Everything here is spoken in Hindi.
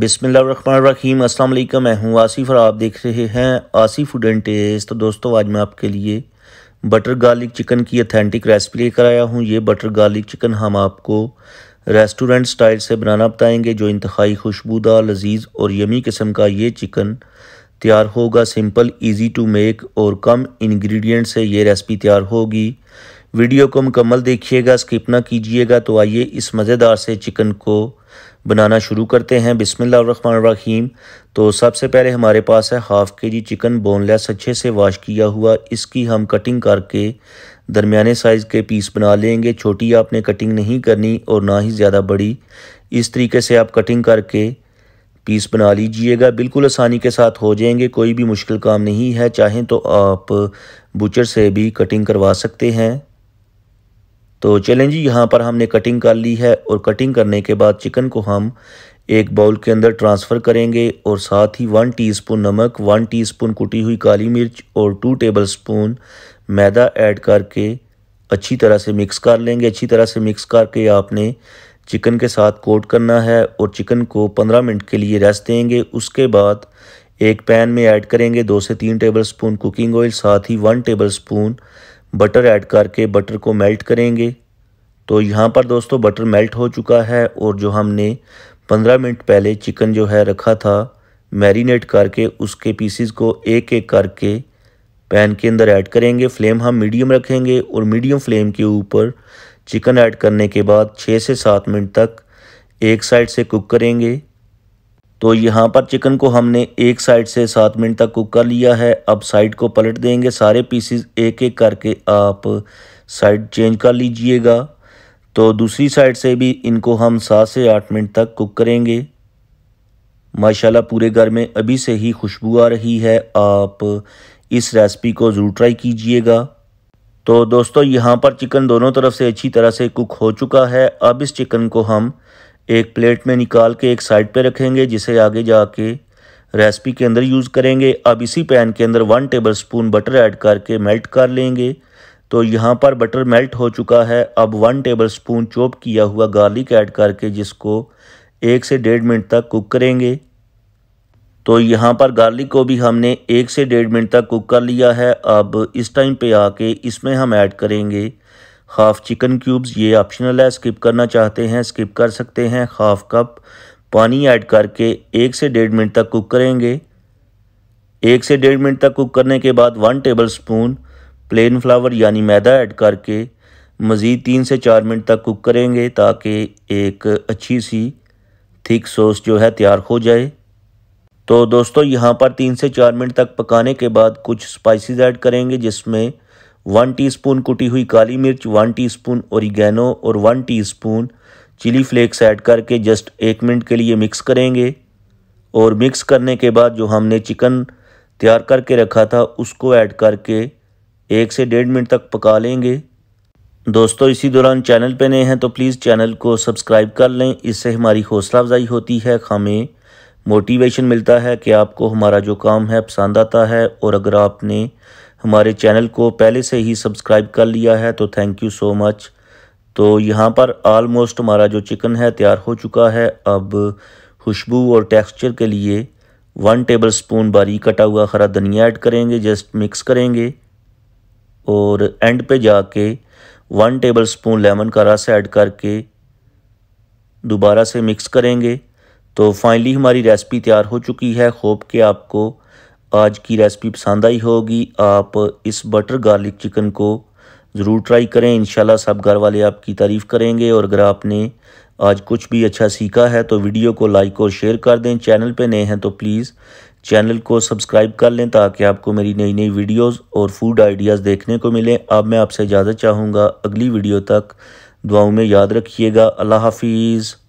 बिसमीम अस्सलाम वालेकुम मैं हूँ आसिफ और आप देख रहे हैं आसिफ एंड टेस्ट तो दोस्तों आज मैं आपके लिए बटर गार्लिक चिकन की अथेंटिक रेसिपी लेकर आया हूँ ये बटर गार्लिक चिकन हम आपको रेस्टोरेंट स्टाइल से बनाना बताएंगे जो इंतहाई खुशबूदार लजीज और यमी किस्म का ये चिकन तैयार होगा सिंपल ईजी टू मेक और कम इन्ग्रीडियंट से ये रेसिपी तैयार होगी वीडियो को मुकम्मल देखिएगा स्किप ना कीजिएगा तो आइए इस मज़ेदार से चिकन को बनाना शुरू करते हैं बिसमीम तो सबसे पहले हमारे पास है हाफ़ के जी चिकन बोनलेस अच्छे से वाश किया हुआ इसकी हम कटिंग करके दरमियाने साइज़ के पीस बना लेंगे छोटी आपने कटिंग नहीं करनी और ना ही ज़्यादा बड़ी इस तरीके से आप कटिंग करके पीस बना लीजिएगा बिल्कुल आसानी के साथ हो जाएंगे कोई भी मुश्किल काम नहीं है चाहें तो आप बुचर से भी कटिंग करवा सकते हैं तो चलें जी यहाँ पर हमने कटिंग कर ली है और कटिंग करने के बाद चिकन को हम एक बाउल के अंदर ट्रांसफ़र करेंगे और साथ ही वन टीस्पून नमक वन टीस्पून कुटी हुई काली मिर्च और टू टेबलस्पून मैदा ऐड करके अच्छी तरह से मिक्स कर लेंगे अच्छी तरह से मिक्स करके आपने चिकन के साथ कोट करना है और चिकन को पंद्रह मिनट के लिए रेस्ट देंगे उसके बाद एक पैन में ऐड करेंगे दो से तीन टेबलस्पून कुकिंग ऑयल साथ ही वन स्पून बटर ऐड करके बटर को मेल्ट करेंगे तो यहाँ पर दोस्तों बटर मेल्ट हो चुका है और जो हमने 15 मिनट पहले चिकन जो है रखा था मैरिनेट करके उसके पीसीज को एक एक करके पैन के अंदर ऐड करेंगे फ्लेम हम मीडियम रखेंगे और मीडियम फ्लेम के ऊपर चिकन ऐड करने के बाद छः से सात मिनट तक एक साइड से कुक करेंगे तो यहाँ पर चिकन को हमने एक साइड से सात मिनट तक कुक कर लिया है अब साइड को पलट देंगे सारे पीसीज एक एक करके आप साइड चेंज कर लीजिएगा तो दूसरी साइड से भी इनको हम सात से आठ मिनट तक कुक करेंगे माशाल्लाह पूरे घर में अभी से ही खुशबू आ रही है आप इस रेसिपी को ज़रूर ट्राई कीजिएगा तो दोस्तों यहाँ पर चिकन दोनों तरफ से अच्छी तरह से कुक हो चुका है अब इस चिकन को हम एक प्लेट में निकाल के एक साइड पे रखेंगे जिसे आगे जाके रेसिपी के अंदर यूज़ करेंगे अब इसी पैन के अंदर one table spoon butter add करके मेल्ट कर लेंगे तो यहाँ पर बटर मेल्ट हो चुका है अब वन टेबल स्पून चॉप किया हुआ गार्लिक ऐड करके जिसको एक से डेढ़ मिनट तक कुक करेंगे तो यहाँ पर गार्लिक को भी हमने एक से डेढ़ मिनट तक कुक कर लिया है अब इस टाइम पे आके इसमें हम ऐड करेंगे हाफ़ चिकन क्यूब्स ये ऑप्शनल है स्किप करना चाहते हैं स्किप कर सकते हैं हाफ़ कप पानी ऐड करके एक से डेढ़ मिनट तक कुक करेंगे एक से डेढ़ मिनट तक कुक करने के बाद one table spoon plain flour यानी मैदा ऐड करके मज़ीद तीन से चार मिनट तक कुक करेंगे ताकि एक अच्छी सी थिक सॉस जो है तैयार हो जाए तो दोस्तों यहाँ पर तीन से चार मिनट तक पकाने के बाद कुछ स्पाइसेस ऐड करेंगे जिसमें वन टीस्पून कुटी हुई काली मिर्च वन टीस्पून स्पून और one teaspoon chilli flakes add करके जस्ट एक मिनट के लिए मिक्स करेंगे और मिक्स करने के बाद जो हमने चिकन तैयार करके रखा था उसको ऐड करके एक से डेढ़ मिनट तक पका लेंगे दोस्तों इसी दौरान चैनल पर नए हैं तो प्लीज़ चैनल को सब्सक्राइब कर लें इससे हमारी हौसला अफजाई होती है हमें मोटिवेशन मिलता है कि आपको हमारा जो काम है पसंद आता है और अगर आपने हमारे चैनल को पहले से ही सब्सक्राइब कर लिया है तो थैंक यू सो मच तो यहाँ पर आलमोस्ट हमारा जो चिकन है तैयार हो चुका है अब खुशबू और टेक्सचर के लिए वन टेबल स्पून बारीक कटा हुआ हरा धनिया ऐड करेंगे जस्ट मिक्स करेंगे और एंड पे जाके वन टेबल स्पून लेमन का रस ऐड करके दोबारा से मिक्स करेंगे तो फाइनली हमारी रेसिपी तैयार हो चुकी है होप के आपको आज की रेसिपी पसंद आई होगी आप इस बटर गार्लिक चिकन को ज़रूर ट्राई करें इन सब घर वाले आपकी तारीफ़ करेंगे और अगर आपने आज कुछ भी अच्छा सीखा है तो वीडियो को लाइक और शेयर कर दें चैनल पे नए हैं तो प्लीज़ चैनल को सब्सक्राइब कर लें ताकि आपको मेरी नई नई वीडियोस और फूड आइडियाज़ देखने को मिलें अब मैं आपसे इजाज़त चाहूँगा अगली वीडियो तक दुआओं में याद रखिएगा अल्लाह हाफिज़